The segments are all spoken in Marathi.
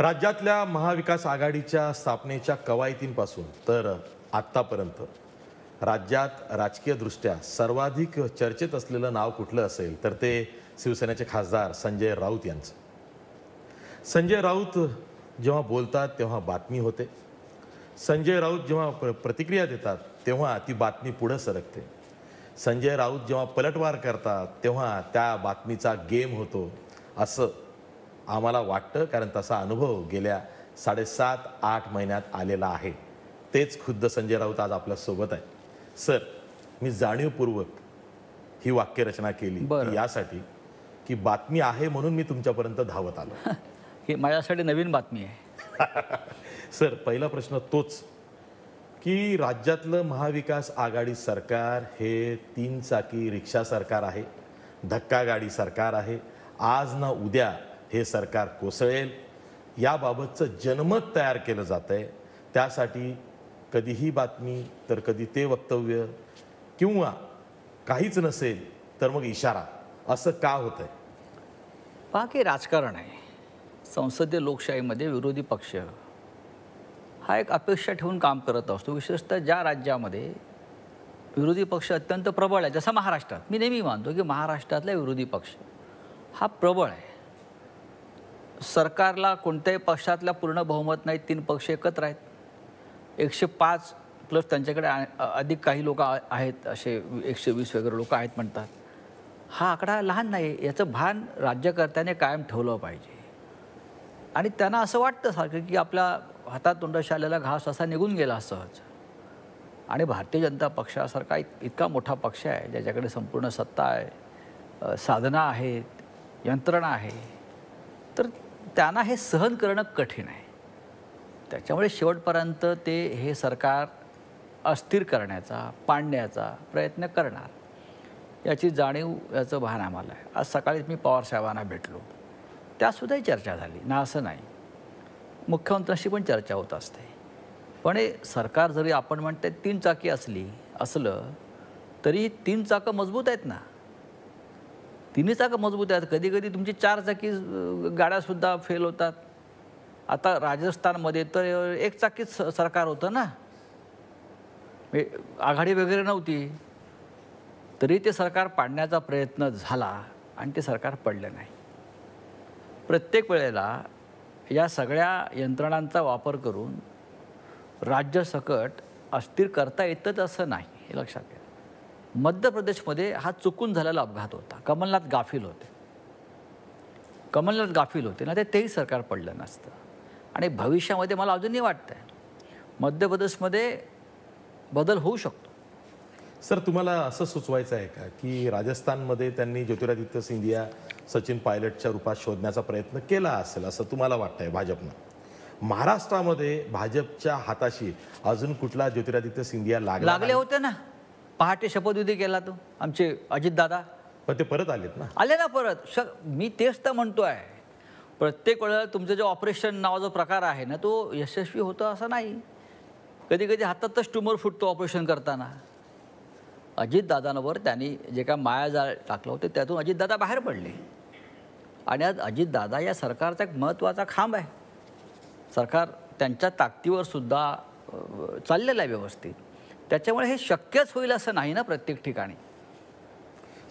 राज्यातल्या महाविकास आघाडीच्या स्थापनेच्या कवायतींपासून तर आत्तापर्यंत राज्यात राजकीयदृष्ट्या सर्वाधिक चर्चेत असलेलं नाव कुठलं असेल तर ते शिवसेनेचे खासदार संजय राऊत यांचं संजय राऊत जेव्हा बोलतात तेव्हा बातमी होते संजय राऊत जेव्हा प्र प्रतिक्रिया देतात तेव्हा ती बातमी पुढं सरकते संजय राऊत जेव्हा पलटवार करतात तेव्हा त्या बातमीचा गेम होतो असं आम्हाला वाटतं कारण तसा अनुभव गेल्या साडेसात आठ महिन्यात आलेला आहे तेच खुद्द संजय राऊत आज आपल्यासोबत आहे सर मी जाणीवपूर्वक ही वाक्यरचना केली यासाठी की बातमी आहे म्हणून मी तुमच्यापर्यंत धावत आलो हे माझ्यासाठी नवीन बातमी आहे सर पहिला प्रश्न तोच की राज्यातलं महाविकास आघाडी सरकार हे तीन चाकी रिक्षा सरकार आहे धक्का गाडी सरकार आहे आज ना उद्या हे सरकार कोसळेल याबाबतचं जनमत तयार केलं जात आहे त्यासाठी कधी ही बातमी तर कधी ते वक्तव्य किंवा काहीच नसेल तर मग इशारा असं का होत आहे पहा की राजकारण आहे संसदीय लोकशाहीमध्ये विरोधी पक्ष हा एक अपेक्षा ठेवून काम करत असतो विशेषतः ज्या राज्यामध्ये विरोधी पक्ष अत्यंत प्रबळ आहे जसं महाराष्ट्रात मी नेहमी मानतो की महाराष्ट्रातला विरोधी पक्ष हा प्रबळ आहे सरकारला कोणत्याही पक्षातला पूर्ण बहुमत नाही तीन पक्ष एकत्र आहेत एकशे पाच प्लस त्यांच्याकडे अधिक काही लोक आहेत असे एकशे वीस वगैरे लोक आहेत म्हणतात हा आकडा लहान नाही याचं भान राज्यकर्त्याने कायम ठेवलं पाहिजे आणि त्यांना असं वाटतं सारखं की आपल्या हातात तोंडाशी आलेला घास असा निघून गेला सहज आणि भारतीय जनता पक्षासारखा इत इतका मोठा पक्ष आहे ज्याच्याकडे संपूर्ण सत्ता आहे साधना आहेत यंत्रणा आहे तर त्यांना हे सहन करणं कठीण आहे त्याच्यामुळे शेवटपर्यंत ते हे सरकार अस्थिर करण्याचा पाडण्याचा प्रयत्न करणार याची जाणीव याचं भान आम्हाला आहे आज सकाळीच मी पवारसाहेबांना भेटलो त्यासुद्धाही चर्चा झाली ना असं नाही मुख्यमंत्र्यांशी पण चर्चा होत असते पण हे सरकार जरी आपण म्हणते तीन चाकी असली असलं तरी तीन चाकं मजबूत आहेत ना तिन्ही चाकं मजबूत आहेत कधी कधी तुमची चार चाकी गाड्यासुद्धा फेल होतात आता राजस्थानमध्ये तर एक चाकीच सरकार होतं ना म्हणजे आघाडी वगैरे नव्हती तरी ते सरकार पाडण्याचा प्रयत्न झाला आणि ते सरकार पडलं नाही प्रत्येक वेळेला या सगळ्या यंत्रणांचा वापर करून राज्य सकट अस्थिर करता येतंच असं नाही हे लक्षात घ्या मध्य प्रदेशमध्ये हा चुकून झालेला अपघात होता कमलनाथ गाफील होते कमलनाथ गाफील होते ना तेही सरकार पडलं नसतं आणि भविष्यामध्ये मला अजूनही वाटतं आहे मध्य प्रदेशमध्ये बदल होऊ शकतो सर तुम्हाला असं सुचवायचं आहे का की राजस्थानमध्ये त्यांनी ज्योतिरादित्य सिंधिया सचिन पायलटच्या रूपात शोधण्याचा प्रयत्न केला असेल असं तुम्हाला वाटतंय भाजपनं महाराष्ट्रामध्ये भाजपच्या हाताशी अजून कुठला ज्योतिरादित्य सिंधिया लागला लागले होते ना पहाटे शपथविधी केला तो आमचे अजितदादा पण ते परत आलेत ना आले ना परत श मी तेच तर म्हणतो आहे प्रत्येक वेळेला तुमचं जे ऑपरेशन नावाचा प्रकार आहे ना तो यशस्वी होतो असा नाही कधी कधी हातातच ट्युमर फुटतो ऑपरेशन करताना अजितदादांवर त्यांनी जे काय जाळ टाकलं होतं त्यातून अजितदादा बाहेर पडले आणि आज अजितदादा या सरकारचा एक महत्त्वाचा खांब आहे सरकार त्यांच्या ताकदीवर सुद्धा चाललेलं आहे व्यवस्थित त्याच्यामुळे हे शक्यच होईल असं नाही ना प्रत्येक ठिकाणी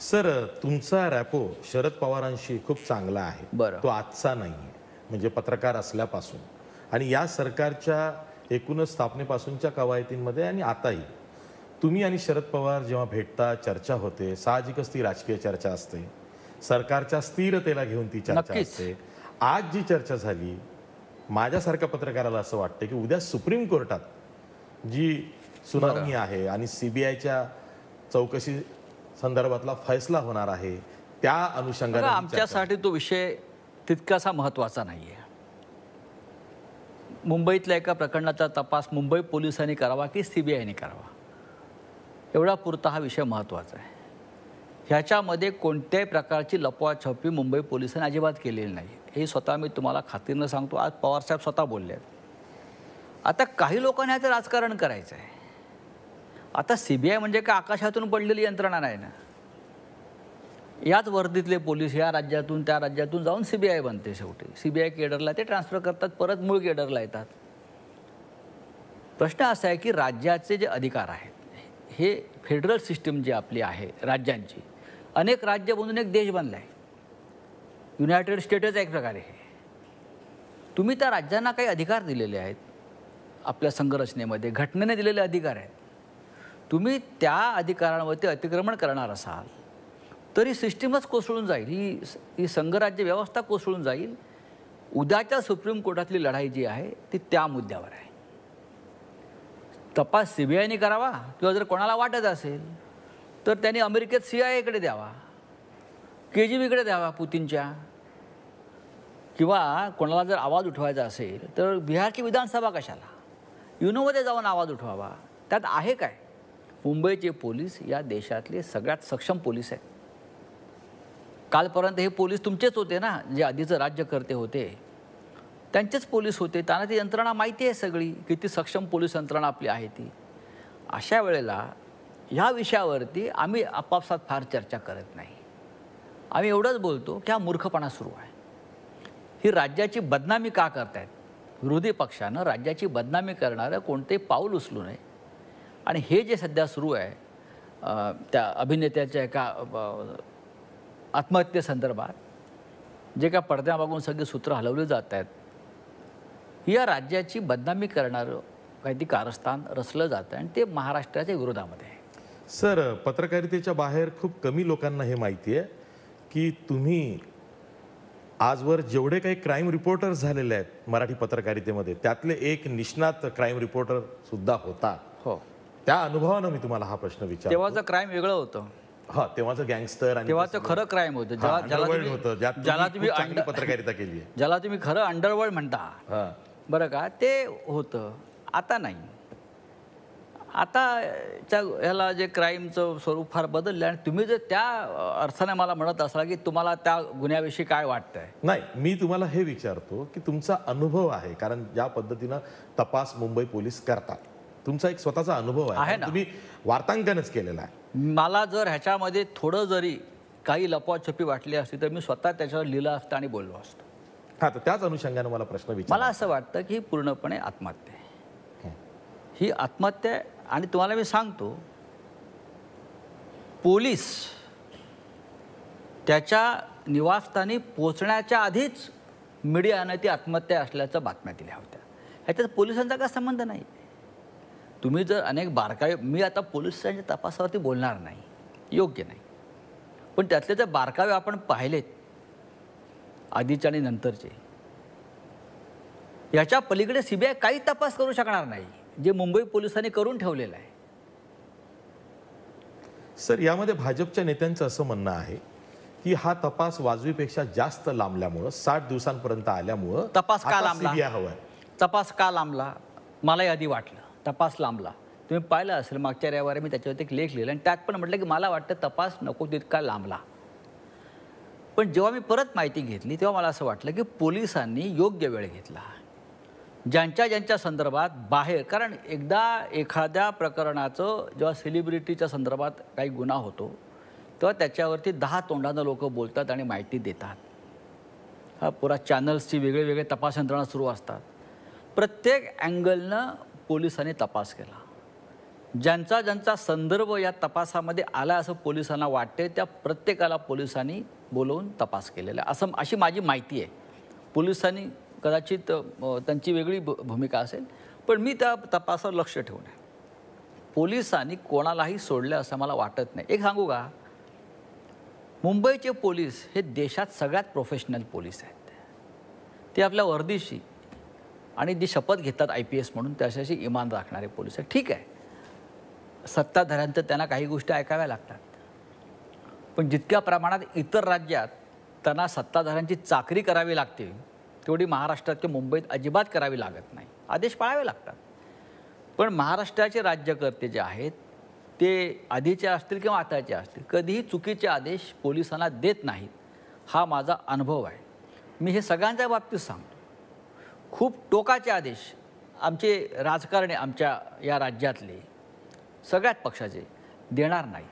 सर तुमचा रॅपो शरद पवारांशी खूप चांगला आहे बरं तो आजचा नाही म्हणजे पत्रकार असल्यापासून आणि या सरकारच्या एकूणच स्थापनेपासूनच्या कवायतींमध्ये आणि आताही तुम्ही आणि शरद पवार जेव्हा भेटता चर्चा होते साहजिकच ती राजकीय चर्चा असते सरकारच्या स्थिरतेला घेऊन ती चर्चा असते आज जी चर्चा झाली माझ्यासारख्या पत्रकाराला असं वाटतं की उद्या सुप्रीम कोर्टात जी सुनावणी आहे आणि सीबीआयच्या चौकशी संदर्भातला फैसला होणार आहे त्या अनुषंगाने आमच्यासाठी तो विषय तितकासा महत्वाचा नाही आहे मुंबईतल्या एका प्रकरणाचा तपास मुंबई पोलिसांनी करावा की सीबीआयने करावा एवढा पुरता हा विषय महत्वाचा आहे ह्याच्यामध्ये कोणत्याही प्रकारची लपवाछपी मुंबई पोलिसांनी अजिबात केलेली नाही हे स्वतः मी तुम्हाला खात्रीनं सांगतो आज पवारसाहेब स्वतः बोलले आहेत आता काही लोकांनी ह्याचं राजकारण करायचं आहे आता सीबीआय म्हणजे काय आकाशातून पडलेली यंत्रणा नाही ना याच वर्दीतले पोलीस या राज्यातून त्या राज्यातून जाऊन सीबीआय बनते शेवटी सीबीआय केडरला ते ट्रान्सफर करतात परत मूळ केडरला येतात प्रश्न असा आहे की राज्याचे जे अधिकार आहेत हे फेडरल सिस्टीम जी आपली आहे राज्यांची अनेक राज्य बनून एक देश बनला आहे युनायटेड स्टेट्स एक प्रकारे आहे तुम्ही त्या राज्यांना काही अधिकार दिलेले आहेत आपल्या संरचनेमध्ये घटनेने दिलेले अधिकार आहेत तुम्ही त्या अधिकारांवरती अतिक्रमण करणार असाल तरी सिस्टीमच कोसळून जाईल ही ही संघराज्य व्यवस्था कोसळून जाईल उद्याच्या सुप्रीम कोर्टातली लढाई जी आहे ती त्या मुद्द्यावर आहे तपास सी बी करावा किंवा जर कोणाला वाटत असेल तर त्यांनी अमेरिकेत सी आय एकडे द्यावा के जी बीकडे द्यावा पुतीनच्या किंवा कोणाला जर आवाज उठवायचा असेल तर बिहारची विधानसभा कशाला युनोमध्ये जाऊन आवाज उठवावा त्यात आहे काय मुंबईचे पोलीस या देशातले सगळ्यात सक्षम पोलीस आहेत कालपर्यंत हे पोलीस तुमचेच होते ना जे आधीचं राज्यकर्ते होते त्यांचेच पोलीस होते त्यांना ती यंत्रणा माहिती आहे सगळी किती सक्षम पोलीस यंत्रणा आपली आहे ती अशा वेळेला ह्या विषयावरती आम्ही आपापसात फार चर्चा करत नाही आम्ही एवढंच बोलतो की हा मूर्खपणा सुरू आहे ही राज्याची बदनामी का करतायत विरोधी पक्षानं राज्याची बदनामी करणारं कोणते पाऊल उचलू नये आणि हे जे सध्या सुरू आहे त्या अभिनेत्याच्या एका आत्महत्येसंदर्भात जे का पडद्यामागून सगळे सूत्र हलवले जात आहेत या राज्याची बदनामी करणारं काहीतरी कारस्थान रचलं जातं आणि ते महाराष्ट्राच्या विरोधामध्ये आहे सर पत्रकारितेच्या बाहेर खूप कमी लोकांना हे माहिती आहे की तुम्ही आजवर जेवढे काही क्राईम रिपोर्टर्स झालेले आहेत मराठी पत्रकारितेमध्ये त्यातले एक निष्णात क्राईम रिपोर्टर सुद्धा होता हो त्या अनुभवानं मी तुम्हाला हा प्रश्न विचार तेव्हाचं क्राईम वेगळं होतं हा तेव्हाचं गँगस्टर आणि तेव्हाचं खरं क्राईम होतं ज्याला ज्याला ज्याला तुम्ही पत्रकारिता केली ज्याला तुम्ही खरं अंडरवर्ल्ड म्हणता बरं का ते होतं आता नाही आताच्या ह्याला जे क्राईमचं स्वरूप फार बदललं आणि तुम्ही जर त्या अर्थाने मला म्हणत असाल की तुम्हाला त्या गुन्ह्याविषयी काय वाटतंय नाही मी तुम्हाला हे विचारतो की तुमचा अनुभव आहे कारण ज्या पद्धतीनं तपास मुंबई पोलीस करतात तुमचा एक स्वतःचा अनुभव आहे ना तुम्ही वार्तांकनच केलेला आहे मला जर ह्याच्यामध्ये थोडं जरी काही लपवाछपी वाटली असती तर मी स्वतः त्याच्यावर लिहिलं असतं आणि बोललो असतो हा तर त्याच अनुषंगाने मला प्रश्न विचार मला असं वाटतं की ही पूर्णपणे आत्महत्या ही आत्महत्या आणि तुम्हाला मी सांगतो पोलीस त्याच्या निवासस्थानी पोचण्याच्या आधीच मीडियानं ती आत्महत्या असल्याचं बातम्या दिल्या होत्या ह्याच्यात पोलिसांचा काय संबंध नाही तुम्ही जर अनेक बारकावे मी आता पोलिसांच्या तपासावरती बोलणार नाही योग्य नाही पण त्यातले जर बारकावे आपण पाहिलेत आधीचे आणि नंतरचे याच्या पलीकडे सीबीआय काही तपास करू शकणार नाही जे मुंबई पोलिसांनी करून ठेवलेलं आहे सर यामध्ये भाजपच्या नेत्यांचं असं म्हणणं आहे की हा तपास वाजवीपेक्षा जास्त लांबल्यामुळं साठ दिवसांपर्यंत आल्यामुळं तपास का लांबला तपास का लांबला मलाही आधी वाटलं तपास लांबला तुम्ही पाहिलं असेल मागच्या रविवारी मी त्याच्यावरती एक लेख लिहिला आणि त्यात पण म्हटलं की मला वाटतं तपास नको तितका लांबला पण जेव्हा मी परत माहिती घेतली तेव्हा मला असं वाटलं की पोलिसांनी योग्य वेळ घेतला ज्यांच्या ज्यांच्या संदर्भात बाहेर कारण एकदा एखाद्या प्रकरणाचं जेव्हा सेलिब्रिटीच्या संदर्भात काही गुन्हा होतो तेव्हा त्याच्यावरती दहा तोंडानं लोक बोलतात आणि माहिती देतात हा पुरा चॅनल्सची वेगळे वेगळे तपास यंत्रणा सुरू असतात प्रत्येक अँगलनं पोलिसांनी तपास केला ज्यांचा ज्यांचा संदर्भ या तपासामध्ये आला असं पोलिसांना वाटते त्या प्रत्येकाला पोलिसांनी बोलवून तपास केलेला असं अशी माझी माहिती आहे पोलिसांनी कदाचित त्यांची वेगळी भूमिका असेल पण मी त्या तपासावर लक्ष ठेवून आहे पोलिसांनी कोणालाही सोडलं असं मला वाटत नाही एक सांगू का मुंबईचे पोलीस हे देशात सगळ्यात प्रोफेशनल पोलीस आहेत ते आपल्या वर्दीशी आणि जी शपथ घेतात आय पी एस म्हणून त्याच्याशी इमान राखणारे पोलीस आहेत ठीक आहे सत्ताधाऱ्यांचं त्यांना काही गोष्टी ऐकाव्या लागतात पण जितक्या प्रमाणात इतर राज्यात त्यांना सत्ताधाऱ्यांची चाकरी करावी लागते तेवढी महाराष्ट्रात किंवा मुंबईत अजिबात करावी लागत नाही आदेश पाळावे लागतात पण महाराष्ट्राचे राज्यकर्ते जे आहेत ते आधीचे असतील किंवा आताचे असतील कधीही चुकीचे आदेश पोलिसांना देत नाहीत हा माझा अनुभव आहे मी हे सगळ्यांच्या बाबतीत सांगतो खूप टोकाचे आदेश आमचे राजकारणी आमच्या या राज्यातले सगळ्यात पक्षाचे देणार नाही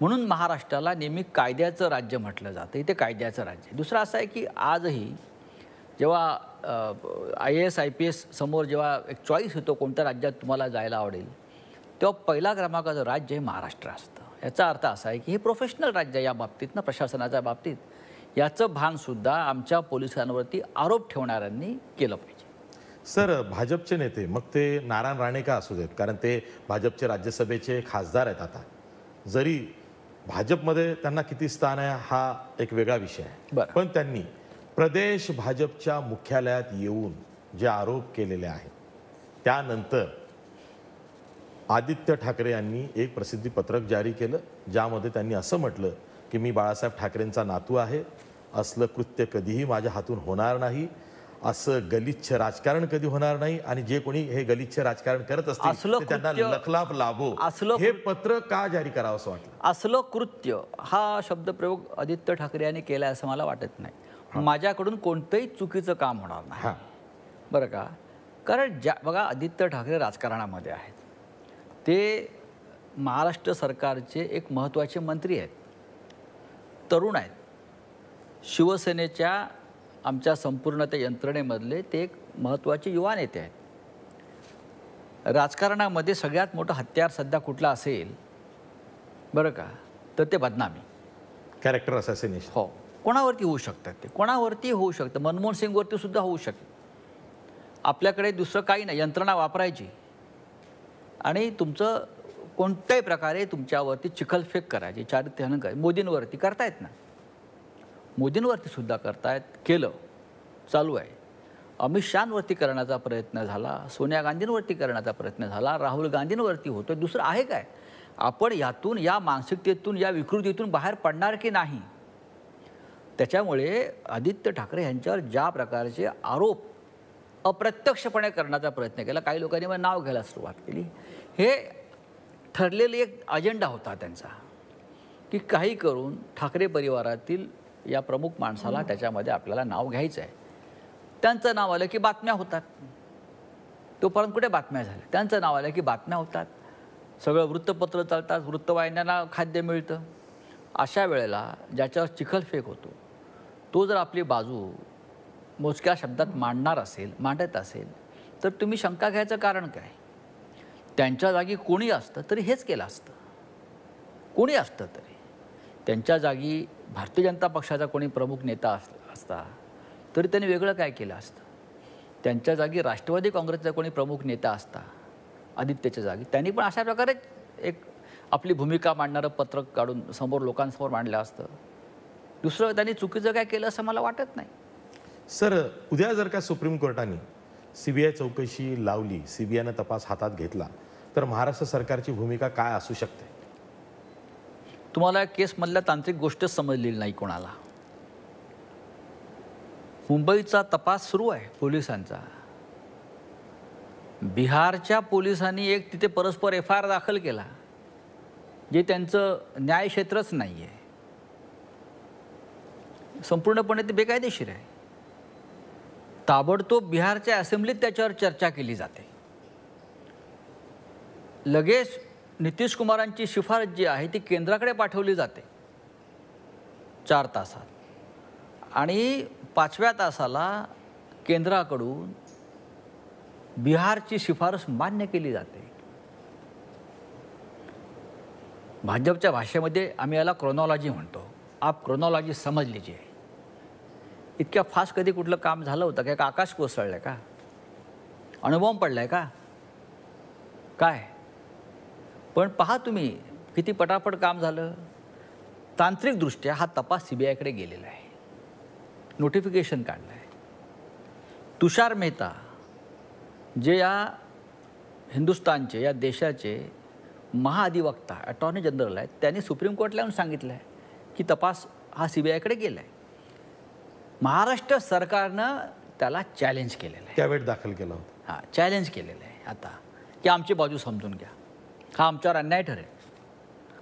म्हणून महाराष्ट्राला नेहमी कायद्याचं राज्य म्हटलं जातं इथे कायद्याचं राज्य दुसरं असं आहे की आजही जेव्हा I S I P S समोर जेव्हा एक चॉईस होतो कोणत्या राज्यात तुम्हाला जायला आवडेल तेव्हा पहिला क्रमांकाचं राज्य हे महाराष्ट्र असतं याचा अर्थ असा आहे की हे प्रोफेशनल राज्य या बाबतीत ना प्रशासनाच्या बाबतीत याचं भानसुद्धा आमच्या पोलिसांवरती आरोप ठेवणाऱ्यांनी केलं पाहिजे सर भाजपचे नेते मग ते नारायण राणे का असू देत कारण ते भाजपचे राज्यसभेचे खासदार आहेत आता जरी भाजपमध्ये त्यांना किती स्थान आहे हा एक वेगळा विषय आहे पण त्यांनी प्रदेश भाजपच्या मुख्यालयात येऊन जे आरोप केलेले आहेत त्यानंतर आदित्य ठाकरे यांनी एक प्रसिद्धी पत्रक जारी केलं ज्यामध्ये त्यांनी असं म्हटलं की मी बाळासाहेब ठाकरेंचा नातू आहे असलं कृत्य कधीही माझ्या हातून होणार नाही असं गलिच्छ राजकारण कधी होणार नाही आणि जे कोणी हे गलिच्छ राजकारण करत असतील त्यांना लखलाप लाभो हे पत्र का जारी करावं असं वाटलं असलं कृत्य हा शब्दप्रयोग आदित्य ठाकरे यांनी केला असं मला वाटत नाही माझ्याकडून कोणतंही चुकीचं काम होणार नाही बरं का कारण ज्या बघा आदित्य ठाकरे राजकारणामध्ये आहेत ते महाराष्ट्र सरकारचे एक महत्त्वाचे मंत्री आहेत तरुण आहेत शिवसेनेच्या आमच्या संपूर्ण त्या यंत्रणेमधले ते एक महत्त्वाचे युवा नेते आहेत राजकारणामध्ये सगळ्यात मोठं हत्यार सध्या कुठला असेल बरं का तर ते बदनामी कॅरेक्टर असॅसिनेशन हो कोणावरती होऊ शकतात ते कोणावरती होऊ शकतं मनमोहन सिंगवरती सुद्धा होऊ शकतं आपल्याकडे दुसरं काही नाही यंत्रणा वापरायची आणि तुमचं कोणत्याही प्रकारे तुमच्यावरती चिखलफेक करायची चारित्र्यहनन काय मोदींवरती करतायत ना मोदींवरती सुद्धा करतायत केलं चालू आहे अमित शहावरती करण्याचा प्रयत्न झाला सोनिया गांधींवरती करण्याचा प्रयत्न झाला राहुल गांधींवरती होतो दुसरं आहे काय आपण यातून या मानसिकतेतून या विकृतीतून बाहेर पडणार की नाही त्याच्यामुळे आदित्य ठाकरे यांच्यावर ज्या प्रकारचे आरोप अप्रत्यक्षपणे करण्याचा प्रयत्न केला काही लोकांनी मग नाव घ्यायला सुरुवात केली हे ठरलेले एक अजेंडा होता त्यांचा की काही करून ठाकरे परिवारातील या प्रमुख माणसाला त्याच्यामध्ये आपल्याला नाव घ्यायचं आहे त्यांचं नाव आलं की बातम्या होतात तोपर्यंत कुठे बातम्या झाल्या त्यांचं नाव आलं की बातम्या होतात सगळं वृत्तपत्र चालतात वृत्तवाहिन्यांना खाद्य मिळतं अशा वेळेला ज्याच्यावर चिखलफेक होतो तो जर आपली बाजू मोजक्या शब्दात मांडणार असेल मांडत असेल तर तुम्ही शंका घ्यायचं कारण काय त्यांच्या जागी कोणी असतं तरी हेच केलं असतं कोणी असतं तरी त्यांच्या जागी भारतीय जनता पक्षाचा कोणी प्रमुख नेता अस असता तरी त्यांनी वेगळं काय केलं असतं त्यांच्या जागी राष्ट्रवादी काँग्रेसचा कोणी प्रमुख नेता असता आदित्यच्या जागी त्यांनी पण अशा प्रकारे एक आपली भूमिका मांडणारं पत्रक काढून समोर लोकांसमोर मांडलं असतं दुसरं त्यांनी चुकीचं काय केलं असं मला वाटत नाही सर उद्या जर का सुप्रीम कोर्टाने सीबीआय चौकशी लावली आयनं तपास हातात घेतला तर महाराष्ट्र सरकारची भूमिका काय असू शकते तुम्हाला या केसमधल्या तांत्रिक गोष्ट समजलेली नाही कोणाला मुंबईचा तपास सुरू आहे पोलिसांचा बिहारच्या पोलिसांनी एक तिथे परस्पर एफ आय आर दाखल केला जे त्यांचं न्यायक्षेत्रच नाही आहे संपूर्णपणे ते बेकायदेशीर आहे ताबडतोब बिहारच्या असेंब्लीत त्याच्यावर चर्चा केली जाते लगेच नितीश कुमारांची शिफारस जी आहे ती केंद्राकडे पाठवली जाते चार तासात आणि पाचव्या तासाला केंद्राकडून बिहारची शिफारस मान्य केली जाते भाजपच्या भाषेमध्ये आम्ही याला क्रोनॉलॉजी म्हणतो आप क्रोनॉलॉजी समज आहे इतक्या फास्ट कधी कुठलं काम झालं होतं काय का आकाश कोसळलं आहे का अनुभव पडला आहे का काय पण पहा तुम्ही किती पटापट काम झालं तांत्रिकदृष्ट्या हा तपास सी बी आयकडे गेलेला आहे नोटिफिकेशन काढलं आहे तुषार मेहता जे या हिंदुस्तानचे या देशाचे महाअधिवक्ता अटॉर्नी जनरल आहेत त्यांनी सुप्रीम कोर्टला येऊन सांगितलं आहे की तपास हा सी बी आयकडे गेला आहे महाराष्ट्र सरकारनं त्याला चॅलेंज केलेलं आहे त्यावेळी दाखल केलं होतं हां चॅलेंज केलेलं आहे आता की आमची बाजू समजून घ्या हा आमच्यावर अन्याय ठरेल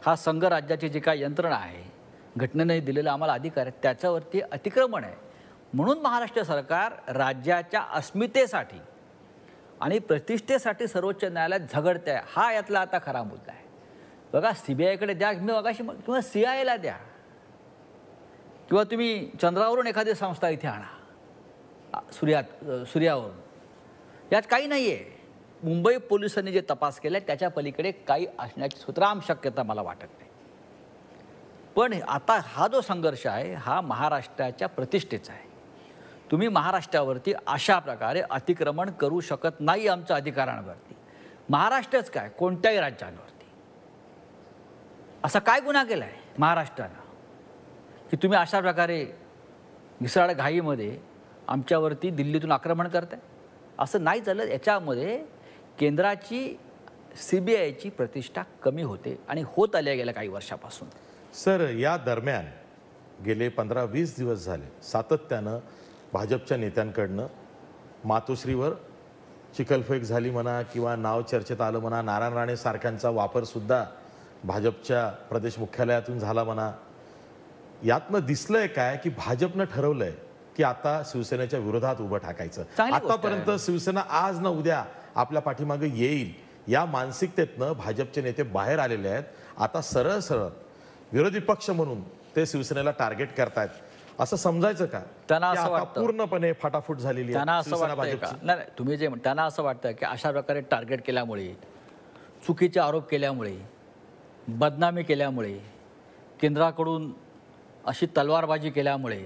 हा संघ राज्याची जी काय यंत्रणा आहे घटनेने दिलेला आम्हाला अधिकार आहे त्याच्यावरती अतिक्रमण आहे म्हणून महाराष्ट्र सरकार राज्याच्या अस्मितेसाठी आणि प्रतिष्ठेसाठी सर्वोच्च न्यायालयात झगडत आहे हा यातला आता खरा मुद्दा आहे बघा सी बी आयकडे द्या मी बघाशी किंवा सी आयला द्या किंवा तुम्ही चंद्रावरून एखादी संस्था इथे आणा सूर्यात सूर्यावरून यात काही नाही आहे मुंबई पोलिसांनी जे तपास केला त्याच्या पलीकडे काही असण्याची सुतराम शक्यता मला वाटत नाही पण आता हा जो संघर्ष आहे हा महाराष्ट्राच्या प्रतिष्ठेचा आहे तुम्ही महाराष्ट्रावरती अशा प्रकारे अतिक्रमण करू शकत नाही आमच्या अधिकारांवरती महाराष्ट्रच काय कोणत्याही राज्यांवरती असा काय गुन्हा केला आहे महाराष्ट्रानं की तुम्ही अशा प्रकारे घिसाळ घाईमध्ये आमच्यावरती दिल्लीतून आक्रमण करताय असं नाही झालं याच्यामध्ये केंद्राची सी बी आयची प्रतिष्ठा कमी होते आणि होत आल्या गेल्या काही वर्षापासून सर या दरम्यान गेले पंधरा वीस दिवस झाले सातत्यानं भाजपच्या नेत्यांकडनं मातोश्रीवर चिखलफेक झाली म्हणा किंवा नाव चर्चेत आलं म्हणा नारायण राणे सारख्यांचा सुद्धा भाजपच्या प्रदेश मुख्यालयातून झाला म्हणा यातनं दिसलंय काय की भाजपनं ठरवलंय की आता शिवसेनेच्या विरोधात उभं टाकायचं आतापर्यंत शिवसेना आज ना उद्या आपल्या पाठीमागे येईल या मानसिकतेतनं भाजपचे नेते बाहेर आलेले आहेत आता सरळ सरळ विरोधी पक्ष म्हणून ते शिवसेनेला टार्गेट करतायत असं समजायचं का त्यांना असं वाटतं पूर्णपणे फाटाफूट झालेली त्यांना असं वाटतं नाही तुम्ही जे त्यांना असं वाटतं की अशा प्रकारे टार्गेट केल्यामुळे चुकीचे आरोप केल्यामुळे बदनामी केल्यामुळे केंद्राकडून अशी तलवारबाजी केल्यामुळे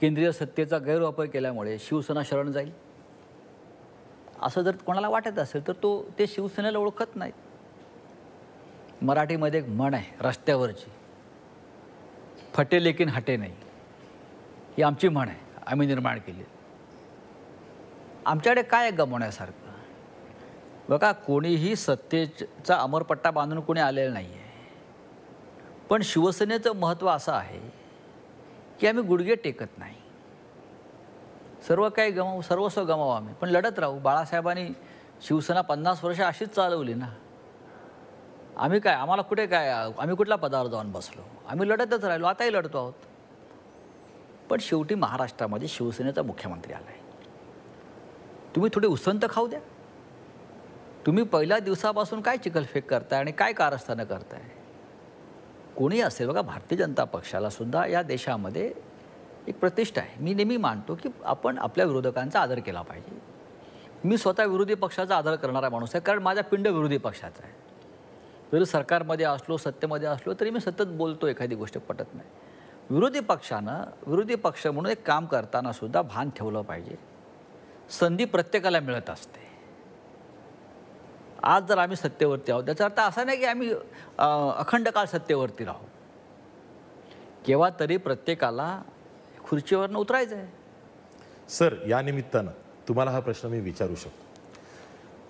केंद्रीय सत्तेचा गैरवापर केल्यामुळे शिवसेना शरण जाईल असं जर कोणाला वाटत असेल तर तो ते शिवसेनेला ओळखत नाही मराठीमध्ये एक म्हण आहे रस्त्यावरची फटे लेकिन हटे नाही ही आमची म्हण आहे आम्ही निर्माण केली आमच्याकडे काय गमवण्यासारखं बघा कोणीही सत्तेचा अमरपट्टा बांधून कोणी आलेलं नाही आहे पण शिवसेनेचं महत्त्व असं आहे की आम्ही गुडघे टेकत नाही सर्व काही गमावू सर्वस्व गमावू आम्ही पण लढत राहू बाळासाहेबांनी शिवसेना पन्नास वर्ष अशीच चालवली ना आम्ही काय आम्हाला कुठे काय आम्ही कुठल्या पदावर जाऊन बसलो आम्ही लढतच राहिलो आताही लढतो आहोत पण शेवटी महाराष्ट्रामध्ये शिवसेनेचा मुख्यमंत्री आला आहे तुम्ही थोडी उसंत खाऊ द्या तुम्ही पहिल्या दिवसापासून काय चिखलफेक करताय आणि काय कारस्थानं करताय कोणी असेल बघा भारतीय जनता पक्षाला सुद्धा या देशामध्ये एक प्रतिष्ठा आहे मी नेहमी मानतो की आपण आपल्या विरोधकांचा आदर केला पाहिजे मी स्वतः विरोधी पक्षाचा आदर करणारा माणूस आहे कारण माझा पिंड विरोधी पक्षाचा आहे जरी सरकारमध्ये असलो सत्तेमध्ये असलो तरी मी सतत बोलतो एखादी गोष्ट पटत नाही विरोधी पक्षानं विरोधी पक्ष म्हणून एक काम करताना सुद्धा भान ठेवलं पाहिजे संधी प्रत्येकाला मिळत असते आज जर आम्ही सत्तेवरती आहोत त्याचा अर्थ असा नाही की आम्ही अखंड काळ सत्तेवरती राहू केव्हा तरी प्रत्येकाला खुर्चीवरनं उतरायचं आहे सर या निमित्तानं तुम्हाला हा प्रश्न मी विचारू शकतो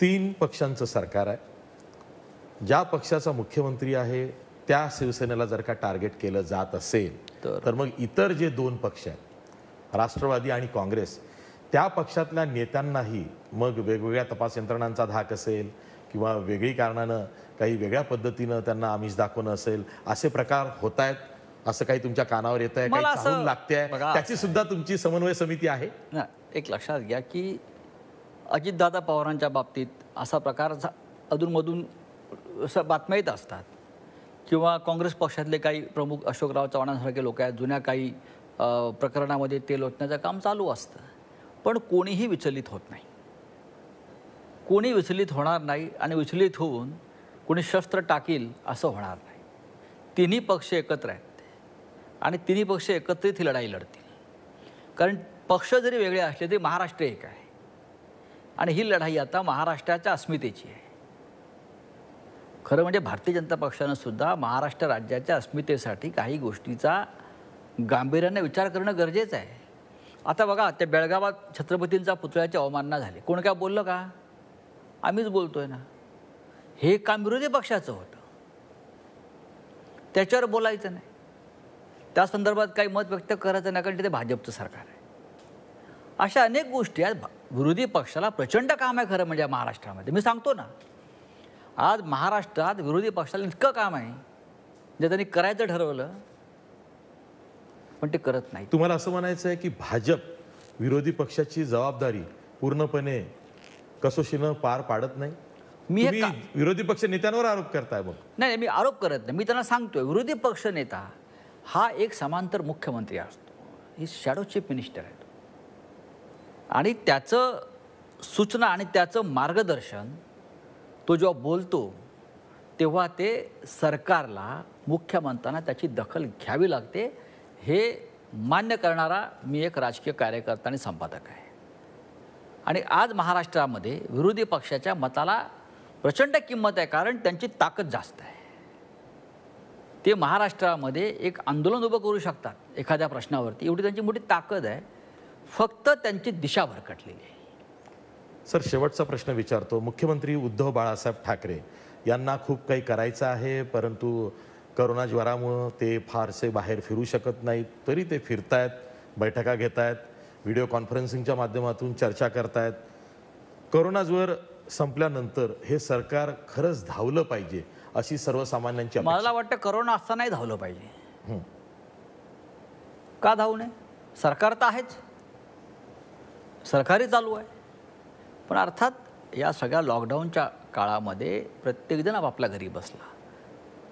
तीन पक्षांचं सरकार आहे ज्या पक्षाचा मुख्यमंत्री आहे त्या शिवसेनेला जर का टार्गेट केलं जात असेल तर मग इतर जे दोन पक्ष आहेत राष्ट्रवादी आणि काँग्रेस त्या पक्षातल्या नेत्यांनाही मग वेगवेगळ्या तपास यंत्रणांचा धाक असेल किंवा वेगळी कारणानं काही वेगळ्या पद्धतीनं त्यांना आमिष दाखवणं असेल असे प्रकार होत आहेत असं काही तुमच्या कानावर येत आहे काही असं लागते त्याची सुद्धा तुमची समन्वय समिती आहे एक लक्षात घ्या की अजितदादा पवारांच्या बाबतीत असा प्रकार अधूनमधून बातम्या येत असतात किंवा काँग्रेस पक्षातले काही प्रमुख अशोकराव चव्हाणांसारखे लोक आहेत जुन्या काही प्रकरणामध्ये ते लोटण्याचं काम चालू असतं पण कोणीही विचलित होत नाही कोणी विचलित होणार नाही आणि विचलित होऊन कोणी शस्त्र टाकील असं होणार नाही तिन्ही पक्ष एकत्र आहेत आणि तिन्ही पक्ष एकत्रित ही लढाई लढतील कारण पक्ष जरी वेगळे असले तरी महाराष्ट्र एक आहे आणि ही लढाई आता महाराष्ट्राच्या अस्मितेची आहे खरं म्हणजे भारतीय जनता पक्षानं सुद्धा महाराष्ट्र राज्याच्या अस्मितेसाठी काही गोष्टीचा गांभीर्याने विचार करणं गरजेचं आहे आता बघा त्या बेळगावात छत्रपतींचा पुतळ्याची अवमानना झाली कोण काय बोललं का आम्हीच बोलतो आहे ना हे काम विरोधी पक्षाचं होतं त्याच्यावर बोलायचं नाही त्या संदर्भात काही मत व्यक्त करायचं नाही कारण तिथे भाजपचं सरकार आहे अशा अनेक गोष्टी आहेत विरोधी पक्षाला प्रचंड काम आहे खरं म्हणजे महाराष्ट्रामध्ये मी सांगतो ना आज महाराष्ट्रात विरोधी पक्षाला इतकं काम आहे जे त्यांनी करायचं ठरवलं पण ते करत नाही तुम्हाला असं म्हणायचं आहे की भाजप विरोधी पक्षाची जबाबदारी पूर्णपणे कसोशीनं पार पाडत नाही मी विरोधी पक्ष नेत्यांवर आरोप करताय मग नाही मी आरोप करत नाही मी त्यांना सांगतोय विरोधी पक्ष नेता हा एक समांतर मुख्यमंत्री असतो ही शॅडो चीफ मिनिस्टर आहे आणि त्याचं सूचना आणि त्याचं मार्गदर्शन तो जेव्हा बोलतो तेव्हा ते सरकारला मुख्यमंत्र्यांना त्याची दखल घ्यावी लागते हे मान्य करणारा मी एक राजकीय कार्यकर्ता आणि संपादक आहे आणि आज महाराष्ट्रामध्ये विरोधी पक्षाच्या मताला प्रचंड किंमत आहे कारण त्यांची ताकद जास्त आहे ते महाराष्ट्रामध्ये एक आंदोलन उभं करू शकतात एखाद्या प्रश्नावरती एवढी त्यांची मोठी ताकद आहे फक्त त्यांची दिशा भरकटलेली आहे सर शेवटचा प्रश्न विचारतो मुख्यमंत्री उद्धव बाळासाहेब ठाकरे यांना खूप काही करायचं आहे परंतु करोना ज्वरामुळं ते फारसे बाहेर फिरू शकत नाहीत तरी ते फिरतायत बैठका घेत आहेत व्हिडिओ कॉन्फरन्सिंगच्या माध्यमातून चर्चा करतायत करोना ज्वर संपल्यानंतर हे सरकार खरंच धावलं पाहिजे अशी सर्वसामान्यांची मला वाटतं करोना असतानाही धावलं पाहिजे का धावू नये सरकार तर आहेच सरकारी चालू आहे पण अर्थात या सगळ्या लॉकडाऊनच्या काळामध्ये प्रत्येकजण आपापल्या घरी बसला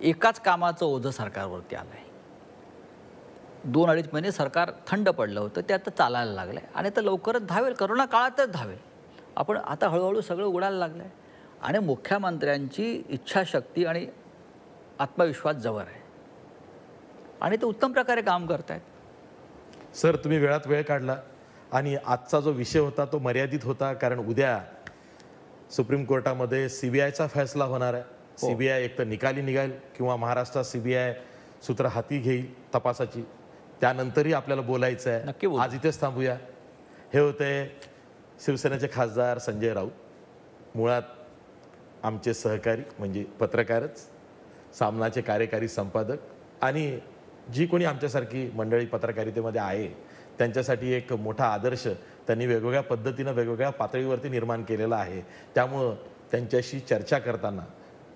एकाच कामाचं ओझं सरकारवरती आलं आहे दोन अडीच महिने सरकार थंड पडलं होतं ते आता चालायला लागलं आहे आणि आता लवकरच धावेल करोना काळातच धावेल आपण आता हळूहळू सगळं उघडायला लागलं आहे आणि मुख्यमंत्र्यांची इच्छाशक्ती आणि आत्मविश्वास जवळ आहे आणि ते उत्तम प्रकारे काम करत आहेत सर तुम्ही वेळात वेळ काढला आणि आजचा जो विषय होता तो मर्यादित होता कारण उद्या सुप्रीम कोर्टामध्ये सी बी आयचा फैसला होणार आहे हो. सीबीआय बी एक तर निकाली निघाल किंवा महाराष्ट्रात सी बी आय सूत्र हाती घेईल तपासाची त्यानंतरही आपल्याला बोलायचं आहे नक्की आज इथेच थांबूया हे होते शिवसेनेचे खासदार संजय राऊत मुळात आमचे सहकारी म्हणजे पत्रकारच सामनाचे कार्यकारी संपादक आणि जी कोणी आमच्यासारखी मंडळी पत्रकारितेमध्ये आहे त्यांच्यासाठी एक मोठा आदर्श त्यांनी वेगवेगळ्या पद्धतीनं वेगवेगळ्या पातळीवरती निर्माण केलेला आहे त्यामुळं त्यांच्याशी चर्चा करताना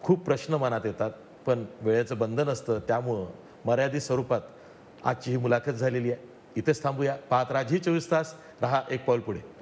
खूप प्रश्न मनात येतात पण वेळेचं बंधन असतं त्यामुळं मर्यादित स्वरूपात आजची ही मुलाखत झालेली आहे इथेच थांबूया पाहत राज ही चोवीस तास रहा एक पाऊल पुढे